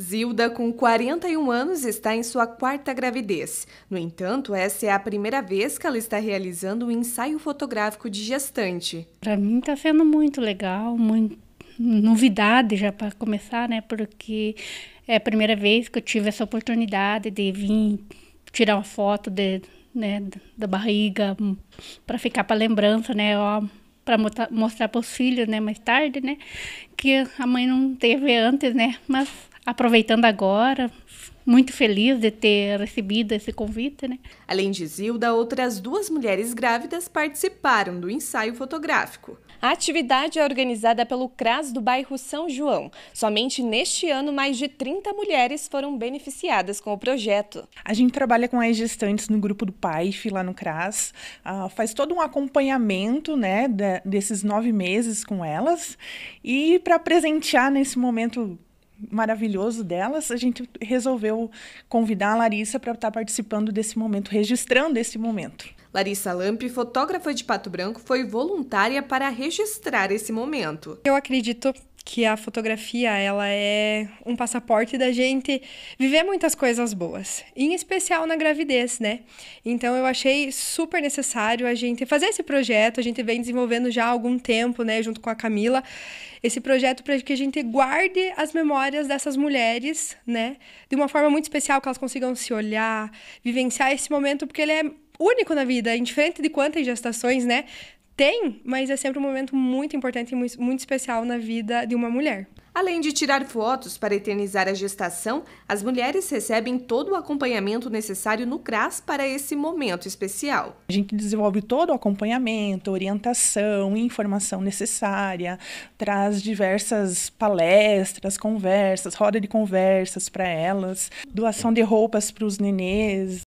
Zilda, com 41 anos, está em sua quarta gravidez. No entanto, essa é a primeira vez que ela está realizando um ensaio fotográfico de gestante. Para mim está sendo muito legal, muito novidade já para começar, né? Porque é a primeira vez que eu tive essa oportunidade de vir tirar uma foto de, né, da barriga para ficar para lembrança, né? para mostrar para os filhos, né, mais tarde, né, que a mãe não teve antes, né, mas aproveitando agora, muito feliz de ter recebido esse convite, né? Além de Zilda, outras duas mulheres grávidas participaram do ensaio fotográfico. A atividade é organizada pelo CRAS do bairro São João. Somente neste ano, mais de 30 mulheres foram beneficiadas com o projeto. A gente trabalha com as gestantes no grupo do PAIF, lá no CRAS. Uh, faz todo um acompanhamento né, de, desses nove meses com elas. E para presentear nesse momento maravilhoso delas, a gente resolveu convidar a Larissa para estar tá participando desse momento, registrando esse momento. Larissa Lampre, fotógrafa de Pato Branco, foi voluntária para registrar esse momento. Eu acredito que a fotografia ela é um passaporte da gente viver muitas coisas boas, em especial na gravidez, né? Então eu achei super necessário a gente fazer esse projeto, a gente vem desenvolvendo já há algum tempo, né, junto com a Camila, esse projeto para que a gente guarde as memórias dessas mulheres, né, de uma forma muito especial que elas consigam se olhar, vivenciar esse momento porque ele é único na vida, indiferente é de quantas gestações, né? Tem, mas é sempre um momento muito importante e muito, especial na vida de uma mulher. Além de tirar fotos para eternizar a gestação, as mulheres recebem todo o acompanhamento necessário no CRAS para esse momento especial. A gente desenvolve todo o acompanhamento, orientação, informação necessária, traz diversas palestras, conversas, roda de conversas para elas, doação de roupas para os nenês,